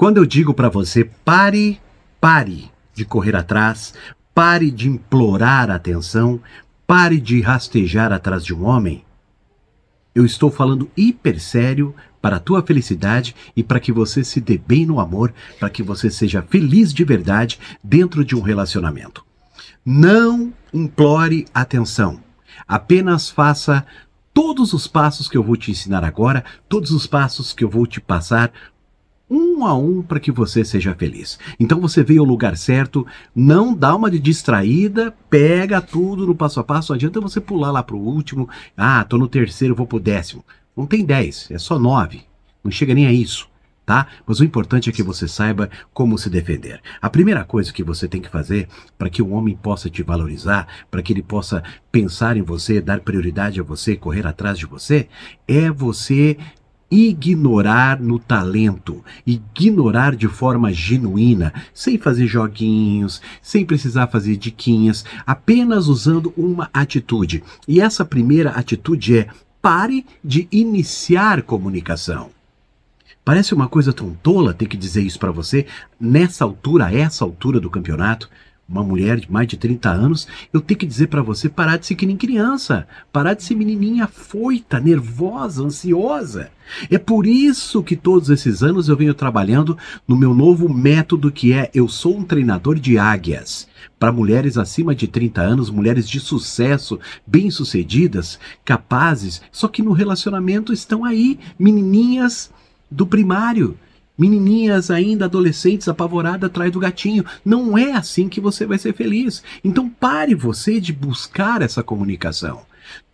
Quando eu digo para você, pare, pare de correr atrás, pare de implorar atenção, pare de rastejar atrás de um homem, eu estou falando hiper sério para a tua felicidade e para que você se dê bem no amor, para que você seja feliz de verdade dentro de um relacionamento. Não implore atenção. Apenas faça todos os passos que eu vou te ensinar agora, todos os passos que eu vou te passar um a um para que você seja feliz. Então você veio ao lugar certo, não dá uma de distraída, pega tudo no passo a passo, não adianta você pular lá para o último, ah, tô no terceiro, vou pro décimo. Não tem dez é só nove Não chega nem a isso. Tá? Mas o importante é que você saiba como se defender. A primeira coisa que você tem que fazer para que o homem possa te valorizar, para que ele possa pensar em você, dar prioridade a você, correr atrás de você, é você ignorar no talento, ignorar de forma genuína, sem fazer joguinhos, sem precisar fazer diquinhas, apenas usando uma atitude. E essa primeira atitude é pare de iniciar comunicação. Parece uma coisa tão tola ter que dizer isso para você nessa altura, a essa altura do campeonato, uma mulher de mais de 30 anos, eu tenho que dizer para você parar de ser que nem criança, parar de ser menininha foita, nervosa, ansiosa. É por isso que todos esses anos eu venho trabalhando no meu novo método que é eu sou um treinador de águias. Para mulheres acima de 30 anos, mulheres de sucesso, bem-sucedidas, capazes, só que no relacionamento estão aí menininhas do primário, Menininhas ainda adolescentes apavoradas atrás do gatinho. Não é assim que você vai ser feliz. Então pare você de buscar essa comunicação.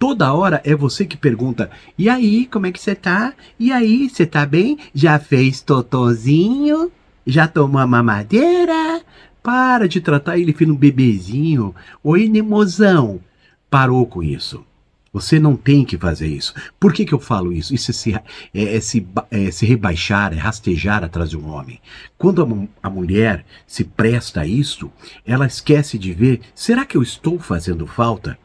Toda hora é você que pergunta: e aí, como é que você tá? E aí, você tá bem? Já fez totozinho? Já tomou a mamadeira? Para de tratar ele como um bebezinho. Oi, Nemozão. Parou com isso. Você não tem que fazer isso. Por que, que eu falo isso? Isso é se, é, é se, é se rebaixar, é rastejar atrás de um homem. Quando a, a mulher se presta a isso, ela esquece de ver: será que eu estou fazendo falta?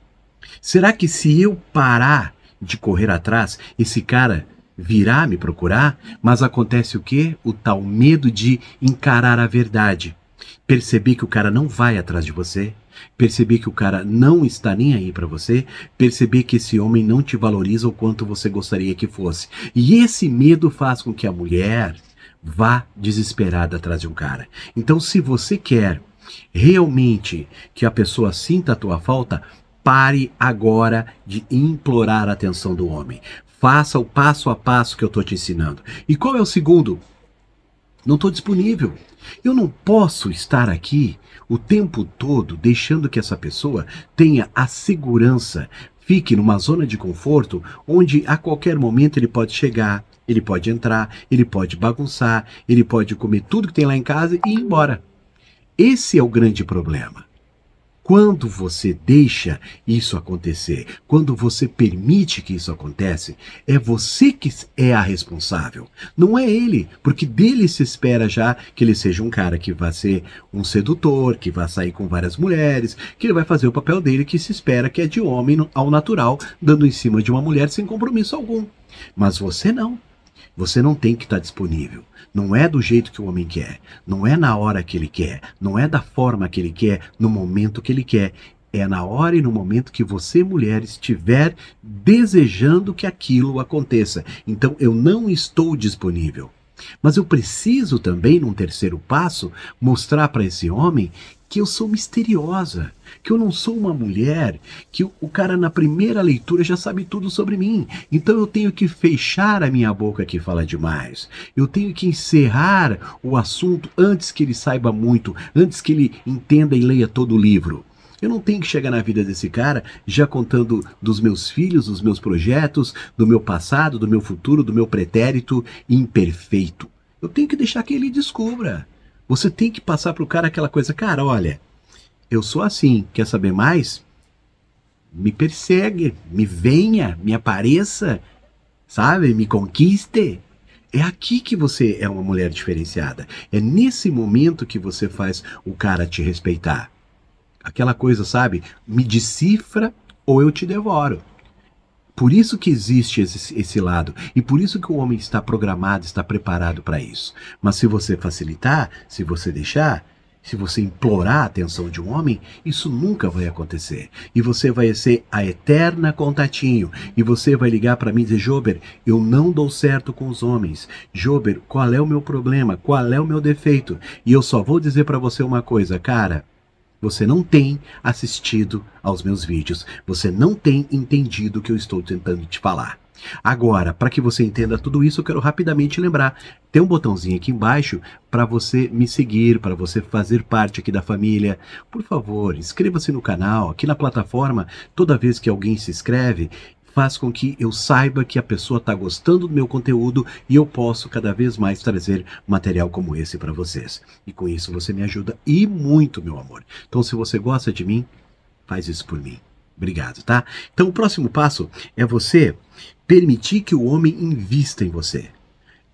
Será que se eu parar de correr atrás, esse cara virá me procurar? Mas acontece o quê? O tal medo de encarar a verdade. Perceber que o cara não vai atrás de você, Perceber que o cara não está nem aí para você, perceber que esse homem não te valoriza o quanto você gostaria que fosse. E esse medo faz com que a mulher vá desesperada atrás de um cara. Então, se você quer realmente que a pessoa sinta a tua falta, pare agora de implorar a atenção do homem. Faça o passo a passo que eu estou te ensinando. E qual é o segundo? Não estou disponível. Eu não posso estar aqui o tempo todo deixando que essa pessoa tenha a segurança, fique numa zona de conforto onde a qualquer momento ele pode chegar, ele pode entrar, ele pode bagunçar, ele pode comer tudo que tem lá em casa e ir embora. Esse é o grande problema. Quando você deixa isso acontecer, quando você permite que isso acontece, é você que é a responsável, não é ele, porque dele se espera já que ele seja um cara que vai ser um sedutor, que vai sair com várias mulheres, que ele vai fazer o papel dele que se espera que é de homem ao natural, dando em cima de uma mulher sem compromisso algum. Mas você não. Você não tem que estar tá disponível. Não é do jeito que o homem quer, não é na hora que ele quer, não é da forma que ele quer, no momento que ele quer. É na hora e no momento que você, mulher, estiver desejando que aquilo aconteça. Então eu não estou disponível. Mas eu preciso também, num terceiro passo, mostrar para esse homem que eu sou misteriosa, que eu não sou uma mulher, que o cara na primeira leitura já sabe tudo sobre mim. Então eu tenho que fechar a minha boca que fala demais. Eu tenho que encerrar o assunto antes que ele saiba muito, antes que ele entenda e leia todo o livro. Eu não tenho que chegar na vida desse cara já contando dos meus filhos, dos meus projetos, do meu passado, do meu futuro, do meu pretérito imperfeito. Eu tenho que deixar que ele descubra. Você tem que passar para o cara aquela coisa, cara, olha, eu sou assim, quer saber mais? Me persegue, me venha, me apareça, sabe? Me conquiste. É aqui que você é uma mulher diferenciada. É nesse momento que você faz o cara te respeitar. Aquela coisa, sabe? Me decifra ou eu te devoro. Por isso que existe esse, esse lado e por isso que o homem está programado, está preparado para isso. Mas se você facilitar, se você deixar, se você implorar a atenção de um homem, isso nunca vai acontecer. E você vai ser a eterna contatinho. E você vai ligar para mim e dizer: Jober, eu não dou certo com os homens. Jober, qual é o meu problema? Qual é o meu defeito? E eu só vou dizer para você uma coisa, cara. Você não tem assistido aos meus vídeos. Você não tem entendido o que eu estou tentando te falar. Agora, para que você entenda tudo isso, eu quero rapidamente lembrar: tem um botãozinho aqui embaixo para você me seguir, para você fazer parte aqui da família. Por favor, inscreva-se no canal, aqui na plataforma. Toda vez que alguém se inscreve, faz com que eu saiba que a pessoa está gostando do meu conteúdo e eu posso cada vez mais trazer material como esse para vocês. E com isso você me ajuda e muito, meu amor. Então, se você gosta de mim, faz isso por mim. Obrigado, tá? Então, o próximo passo é você permitir que o homem invista em você.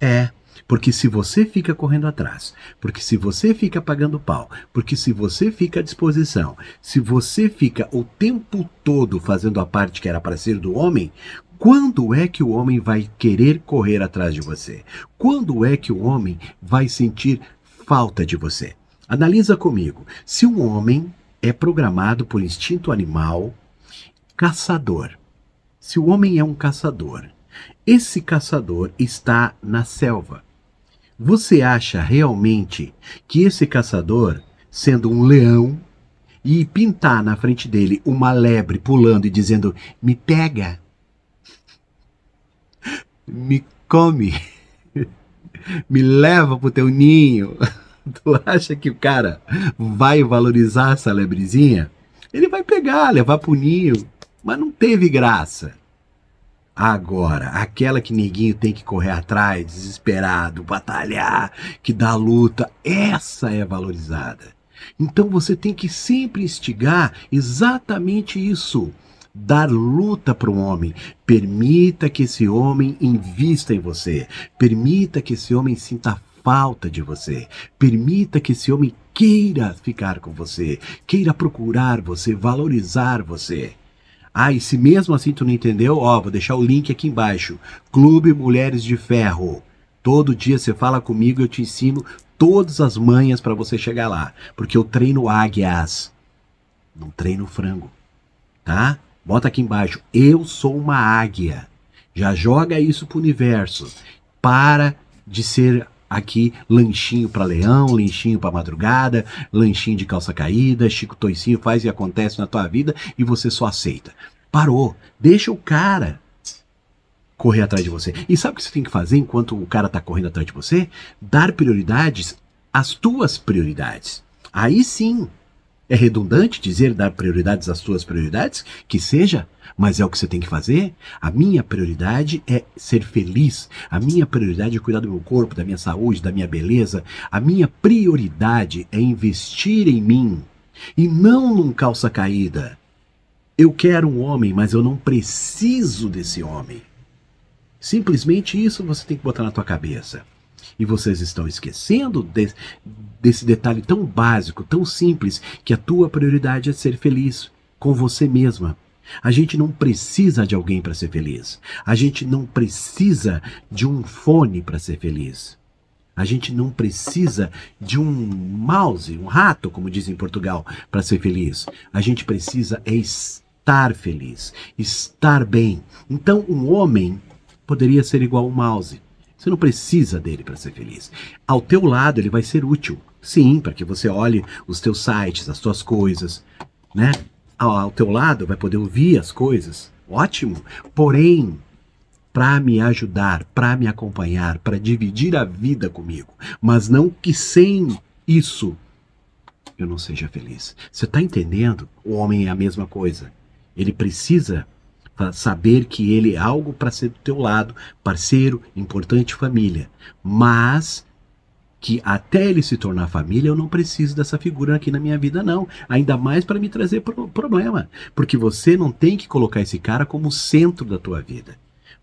É porque se você fica correndo atrás, porque se você fica pagando pau, porque se você fica à disposição, se você fica o tempo todo fazendo a parte que era para ser do homem, quando é que o homem vai querer correr atrás de você? Quando é que o homem vai sentir falta de você? Analisa comigo. Se um homem é programado por instinto animal, caçador. Se o homem é um caçador, esse caçador está na selva. Você acha realmente que esse caçador, sendo um leão, e pintar na frente dele uma lebre pulando e dizendo: Me pega, me come, me leva pro teu ninho. Tu acha que o cara vai valorizar essa lebrezinha? Ele vai pegar, levar pro ninho, mas não teve graça. Agora, aquela que Neguinho tem que correr atrás, desesperado, batalhar, que dá luta, essa é valorizada. Então você tem que sempre instigar exatamente isso. Dar luta para um homem. Permita que esse homem invista em você. Permita que esse homem sinta falta de você. Permita que esse homem queira ficar com você, queira procurar você, valorizar você. Ah, e se mesmo assim tu não entendeu, ó, vou deixar o link aqui embaixo. Clube Mulheres de Ferro. Todo dia você fala comigo, e eu te ensino todas as manhas para você chegar lá, porque eu treino águias. Não treino frango, tá? Bota aqui embaixo, eu sou uma águia. Já joga isso pro universo. Para de ser aqui lanchinho para leão, lanchinho para madrugada, lanchinho de calça caída, Chico Toicinho faz e acontece na tua vida e você só aceita. Parou. Deixa o cara correr atrás de você. E sabe o que você tem que fazer enquanto o cara tá correndo atrás de você? Dar prioridades às tuas prioridades. Aí sim, é redundante dizer dar prioridades às suas prioridades? Que seja, mas é o que você tem que fazer. A minha prioridade é ser feliz. A minha prioridade é cuidar do meu corpo, da minha saúde, da minha beleza. A minha prioridade é investir em mim e não num calça caída. Eu quero um homem, mas eu não preciso desse homem. Simplesmente isso você tem que botar na tua cabeça. E vocês estão esquecendo de, desse detalhe tão básico, tão simples, que a tua prioridade é ser feliz com você mesma. A gente não precisa de alguém para ser feliz. A gente não precisa de um fone para ser feliz. A gente não precisa de um mouse, um rato, como dizem em Portugal, para ser feliz. A gente precisa é estar feliz, estar bem. Então, um homem poderia ser igual um mouse. Você não precisa dele para ser feliz. Ao teu lado ele vai ser útil. Sim, para que você olhe os teus sites, as tuas coisas, né? Ao, ao teu lado vai poder ouvir as coisas. Ótimo. Porém, para me ajudar, para me acompanhar, para dividir a vida comigo, mas não que sem isso eu não seja feliz. Você está entendendo? O homem é a mesma coisa. Ele precisa saber que ele é algo para ser do teu lado, parceiro, importante família. Mas que até ele se tornar família, eu não preciso dessa figura aqui na minha vida, não. Ainda mais para me trazer pro problema. Porque você não tem que colocar esse cara como centro da tua vida.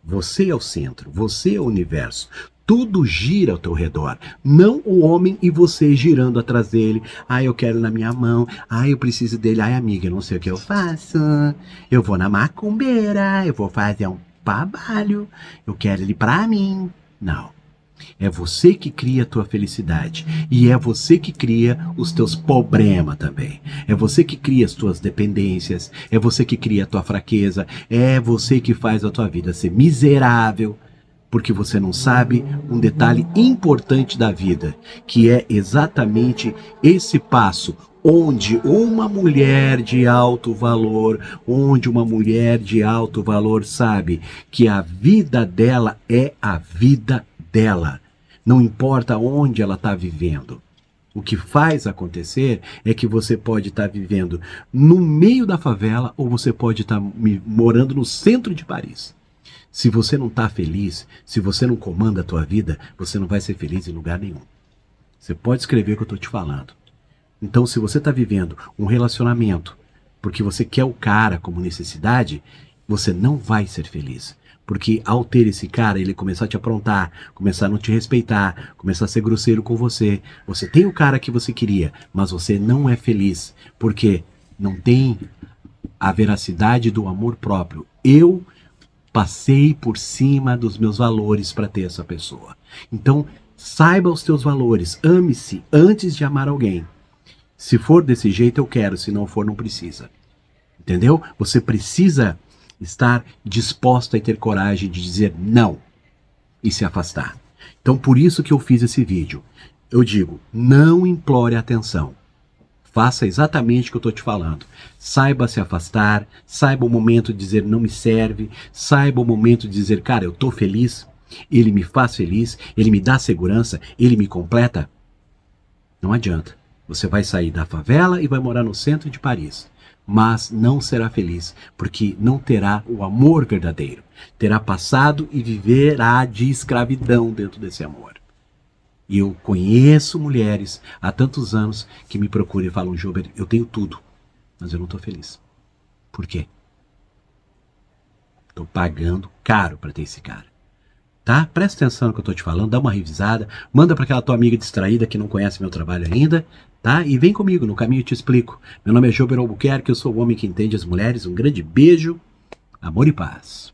Você é o centro, você é o universo. Tudo gira ao teu redor, não o homem e você girando atrás dele. Ah, eu quero na minha mão. Ah, eu preciso dele. Ai, amiga, eu não sei o que eu faço. Eu vou na macumbeira, eu vou fazer um trabalho. Eu quero ele para mim. Não. É você que cria a tua felicidade e é você que cria os teus problemas também. É você que cria as tuas dependências, é você que cria a tua fraqueza, é você que faz a tua vida ser miserável, porque você não sabe um detalhe importante da vida, que é exatamente esse passo, onde uma mulher de alto valor, onde uma mulher de alto valor sabe que a vida dela é a vida dela, não importa onde ela está vivendo. O que faz acontecer é que você pode estar tá vivendo no meio da favela ou você pode estar tá morando no centro de Paris. Se você não está feliz, se você não comanda a tua vida, você não vai ser feliz em lugar nenhum. Você pode escrever o que eu estou te falando. Então, se você está vivendo um relacionamento porque você quer o cara como necessidade, você não vai ser feliz. Porque ao ter esse cara, ele começar a te aprontar, começar a não te respeitar, começar a ser grosseiro com você. Você tem o cara que você queria, mas você não é feliz. Porque não tem a veracidade do amor próprio. Eu Passei por cima dos meus valores para ter essa pessoa. Então, saiba os teus valores, ame-se antes de amar alguém. Se for desse jeito, eu quero, se não for, não precisa. Entendeu? Você precisa estar disposta e ter coragem de dizer não e se afastar. Então, por isso que eu fiz esse vídeo. Eu digo, não implore atenção faça exatamente o que eu estou te falando. Saiba se afastar, saiba o momento de dizer não me serve, saiba o momento de dizer, cara, eu estou feliz, ele me faz feliz, ele me dá segurança, ele me completa. Não adianta. Você vai sair da favela e vai morar no centro de Paris. Mas não será feliz, porque não terá o amor verdadeiro. Terá passado e viverá de escravidão dentro desse amor. E eu conheço mulheres há tantos anos que me procuram e falam, Gilbert, eu tenho tudo, mas eu não estou feliz. Por quê? Estou pagando caro para ter esse cara. Tá? Presta atenção no que eu estou te falando, dá uma revisada, manda para aquela tua amiga distraída que não conhece meu trabalho ainda, tá? E vem comigo, no caminho eu te explico. Meu nome é Gilbert Albuquerque, eu sou o homem que entende as mulheres. Um grande beijo, amor e paz.